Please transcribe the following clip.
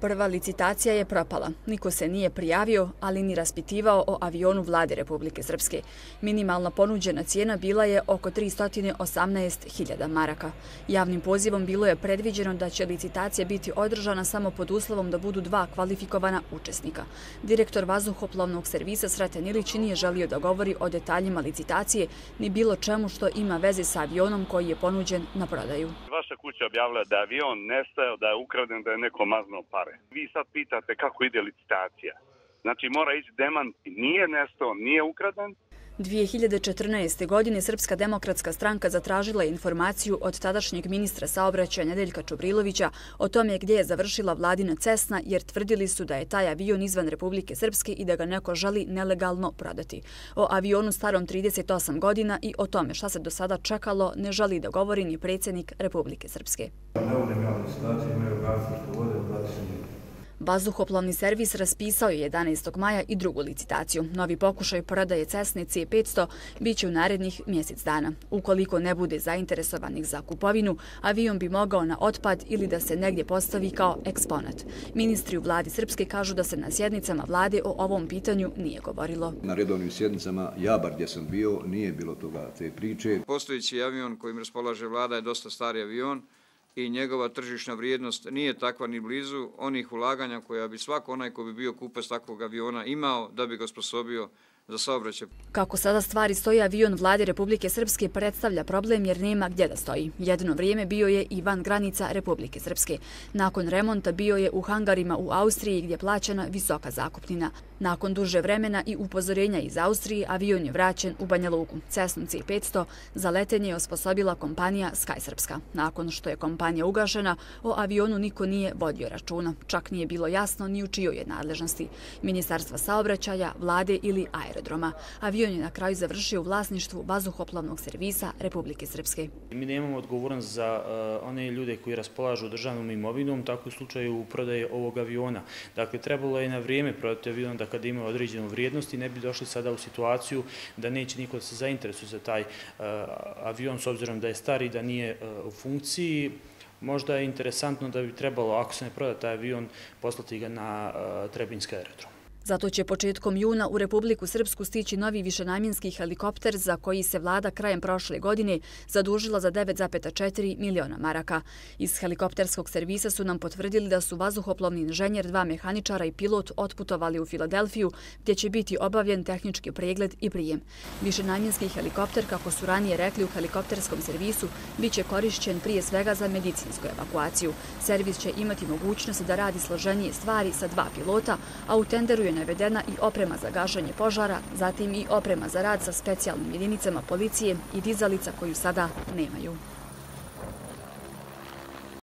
Prva licitacija je propala. Niko se nije prijavio, ali ni raspitivao o avionu vlade Republike Srpske. Minimalna ponuđena cijena bila je oko 318.000 maraka. Javnim pozivom bilo je predviđeno da će licitacija biti održana samo pod uslovom da budu dva kvalifikovana učesnika. Direktor vazduhoplovnog servisa Srate Nilić nije želio da govori o detaljima licitacije ni bilo čemu što ima veze sa avionom koji je ponuđen na prodaju. Vaša kuća objavila da avion nestaje, da je ukraden, da je neko maznao par gore. Vi sad pitate kako ide licitacija. Znači mora ići demant, nije nesto, nije ukraden. 2014. godine Srpska demokratska stranka zatražila informaciju od tadašnjeg ministra saobraćaja Nedeljka Čubrilovića o tome gdje je završila vladina Cessna jer tvrdili su da je taj avion izvan Republike Srpske i da ga neko želi nelegalno prodati. O avionu starom 38 godina i o tome šta se do sada čekalo ne želi da govori ni predsjednik Republike Srpske. Neulegalne situacije imaju gazi što vode Vazduhoplovni servis raspisao je 11. maja i drugu licitaciju. Novi pokušaj prodaje Cessne C500 bit će u narednih mjesec dana. Ukoliko ne bude zainteresovanih za kupovinu, avion bi mogao na otpad ili da se negdje postavi kao eksponat. Ministri u vladi Srpske kažu da se na sjednicama vlade o ovom pitanju nije govorilo. Na redovnim sjednicama, ja bar gdje sam bio, nije bilo toga te priče. Postojići avion kojim raspolaže vlada je dosta stari avion i njegova tržišna vrijednost nije takva ni blizu onih ulaganja koja bi svako onaj ko bi bio kupac takvog aviona imao da bi ga sposobio za saobraćaj. Kako sada stvari stoji avion vlade Republike Srpske predstavlja problem jer nema gdje da stoji. Jedno vrijeme bio je i van granica Republike Srpske. Nakon remonta bio je u hangarima u Austriji gdje je plaćena visoka zakupnina. Nakon duže vremena i upozorenja iz Austrije avion je vraćen u Banja Lugu. Cessna C500 za letenje je osposobila kompanija Sky Srpska. Nakon što je kompanija ugašena, o avionu niko nije vodio računa. Čak nije bilo jasno ni u čijoj je nadležnosti. Ministarstva saobraćaja, vlade ili aerodinama aerodroma. Avion je na kraju završio u vlasništvu vazuhoplavnog servisa Republike Srpske. Mi nemamo odgovoran za eh, one ljude koji raspolažu državnom imovinom, tako u slučaju prodaje ovog aviona. Dakle, trebalo je na vrijeme prodati avion da kada ima određenu vrijednost i ne bi došli sada u situaciju da neće niko da se zainteresuje za taj eh, avion s obzirom da je star i da nije eh, u funkciji. Možda je interesantno da bi trebalo, ako se ne proda taj avion, poslati ga na Trebinjski aerodrom. Zato će početkom juna u Republiku Srpsku stići novi višenamjenski helikopter za koji se vlada krajem prošle godine zadužila za 9,4 miliona maraka. Iz helikopterskog servisa su nam potvrdili da su vazuhoplovni inženjer, dva mehaničara i pilot otputovali u Filadelfiju gdje će biti obavljen tehnički pregled i prijem. Višenamjenski helikopter, kako su ranije rekli u helikopterskom servisu, bit će korišćen prije svega za medicinsku evakuaciju. Servis će imati mogućnost da radi složenije stvari sa dva pilota, a u tenderu je navedena i oprema za gašanje požara, zatim i oprema za rad sa specijalnim jedinicama policije i dizalica koju sada nemaju.